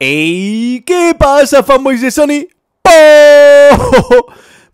¡Ey! ¿Qué pasa, fanboys de Sony? ¡Po!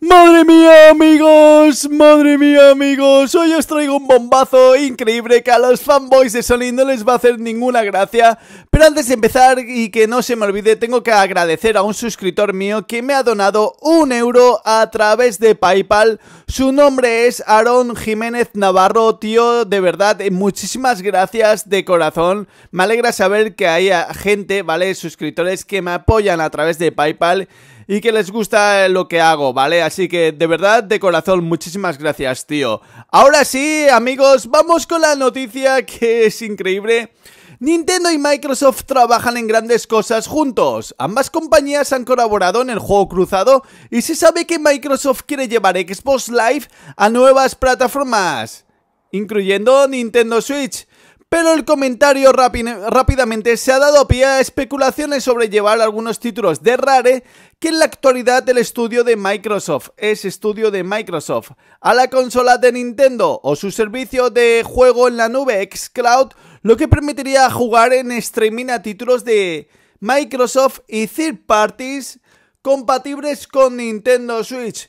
Madre mía amigos, madre mía amigos, hoy os traigo un bombazo increíble que a los fanboys de Sony no les va a hacer ninguna gracia Pero antes de empezar y que no se me olvide, tengo que agradecer a un suscriptor mío que me ha donado un euro a través de Paypal Su nombre es Aaron Jiménez Navarro, tío, de verdad, eh, muchísimas gracias de corazón Me alegra saber que hay gente, ¿vale? Suscriptores que me apoyan a través de Paypal y que les gusta eh, lo que hago, ¿vale? Así que de verdad, de corazón, muchísimas gracias, tío. Ahora sí, amigos, vamos con la noticia que es increíble. Nintendo y Microsoft trabajan en grandes cosas juntos. Ambas compañías han colaborado en el juego cruzado y se sabe que Microsoft quiere llevar Xbox Live a nuevas plataformas, incluyendo Nintendo Switch pero el comentario rápidamente se ha dado pie a especulaciones sobre llevar algunos títulos de Rare que en la actualidad el estudio de Microsoft es estudio de Microsoft a la consola de Nintendo o su servicio de juego en la nube xCloud, lo que permitiría jugar en streaming a títulos de Microsoft y third parties compatibles con Nintendo Switch.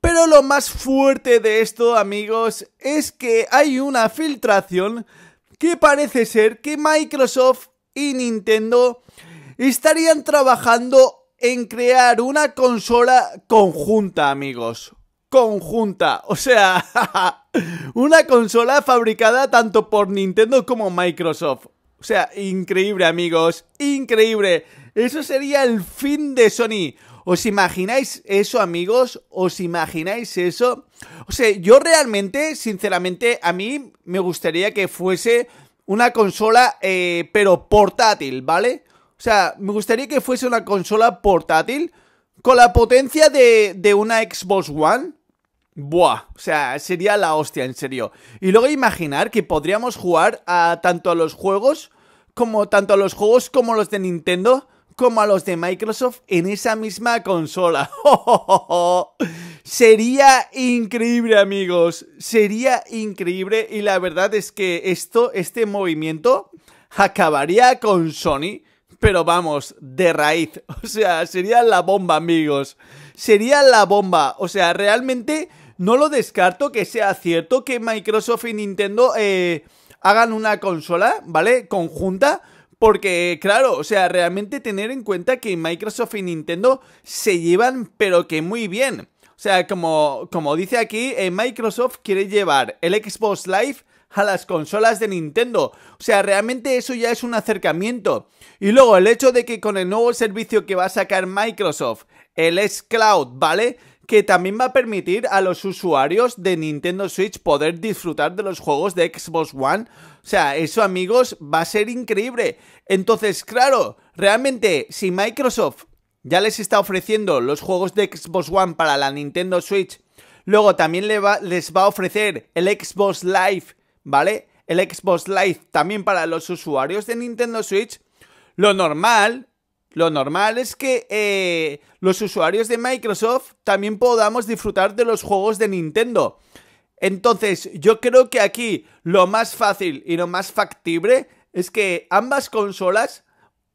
Pero lo más fuerte de esto, amigos, es que hay una filtración que parece ser que Microsoft y Nintendo estarían trabajando en crear una consola conjunta, amigos. Conjunta, o sea, una consola fabricada tanto por Nintendo como Microsoft. O sea, increíble, amigos, increíble. Eso sería el fin de Sony. ¿Os imagináis eso, amigos? ¿Os imagináis eso? O sea, yo realmente, sinceramente, a mí me gustaría que fuese una consola, eh, pero portátil, ¿vale? O sea, me gustaría que fuese una consola portátil con la potencia de, una Xbox One. Buah, o sea, sería la hostia, en serio. Y luego imaginar que podríamos jugar a tanto a los juegos como tanto a los juegos como los de Nintendo como a los de Microsoft en esa misma consola. Sería increíble, amigos. Sería increíble. Y la verdad es que esto, este movimiento, acabaría con Sony. Pero vamos, de raíz. O sea, sería la bomba, amigos. Sería la bomba. O sea, realmente no lo descarto que sea cierto que Microsoft y Nintendo eh, hagan una consola, ¿vale? Conjunta porque, claro, o sea, realmente tener en cuenta que Microsoft y Nintendo se llevan, pero que muy bien. O sea, como, como dice aquí, eh, Microsoft quiere llevar el Xbox Live a las consolas de Nintendo. O sea, realmente eso ya es un acercamiento. Y luego el hecho de que con el nuevo servicio que va a sacar Microsoft, el S-Cloud, ¿vale? que también va a permitir a los usuarios de Nintendo Switch poder disfrutar de los juegos de Xbox One. O sea, eso amigos va a ser increíble. Entonces, claro, realmente si Microsoft ya les está ofreciendo los juegos de Xbox One para la Nintendo Switch, luego también les va a ofrecer el Xbox Live, ¿vale? El Xbox Live también para los usuarios de Nintendo Switch. Lo normal lo normal es que eh, los usuarios de Microsoft también podamos disfrutar de los juegos de Nintendo. Entonces, yo creo que aquí lo más fácil y lo más factible es que ambas consolas,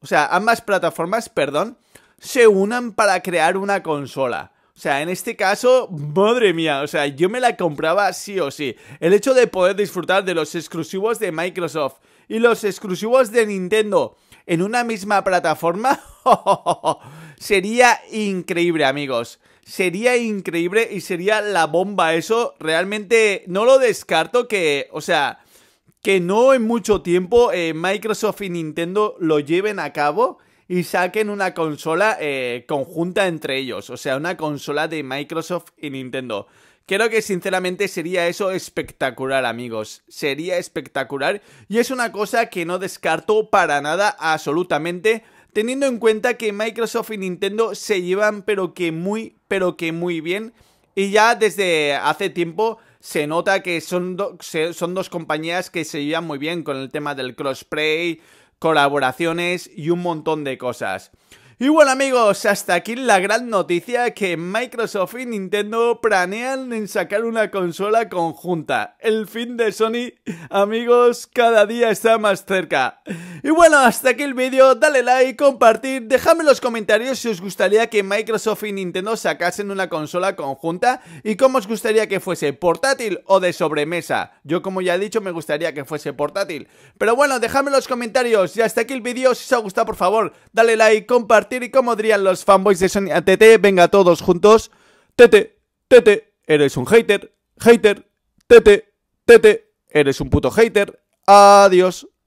o sea, ambas plataformas, perdón, se unan para crear una consola. O sea, en este caso, madre mía, o sea, yo me la compraba sí o sí. El hecho de poder disfrutar de los exclusivos de Microsoft y los exclusivos de Nintendo en una misma plataforma, sería increíble, amigos. Sería increíble y sería la bomba eso. Realmente no lo descarto que, o sea, que no en mucho tiempo eh, Microsoft y Nintendo lo lleven a cabo y saquen una consola eh, conjunta entre ellos, o sea, una consola de Microsoft y Nintendo. Creo que sinceramente sería eso espectacular, amigos. Sería espectacular y es una cosa que no descarto para nada absolutamente, teniendo en cuenta que Microsoft y Nintendo se llevan pero que muy, pero que muy bien. Y ya desde hace tiempo se nota que son, son dos compañías que se llevan muy bien con el tema del crossplay, colaboraciones y un montón de cosas. Y bueno amigos, hasta aquí la gran noticia que Microsoft y Nintendo planean en sacar una consola conjunta. El fin de Sony, amigos, cada día está más cerca. Y bueno, hasta aquí el vídeo, dale like, compartir, dejadme en los comentarios si os gustaría que Microsoft y Nintendo sacasen una consola conjunta y cómo os gustaría que fuese, portátil o de sobremesa. Yo como ya he dicho me gustaría que fuese portátil. Pero bueno, dejadme en los comentarios y hasta aquí el vídeo, si os ha gustado por favor, dale like, compartir y cómo dirían los fanboys de Sony Tete? venga todos juntos. Tete, tete, eres un hater, hater, tete, tete, eres un puto hater. Adiós.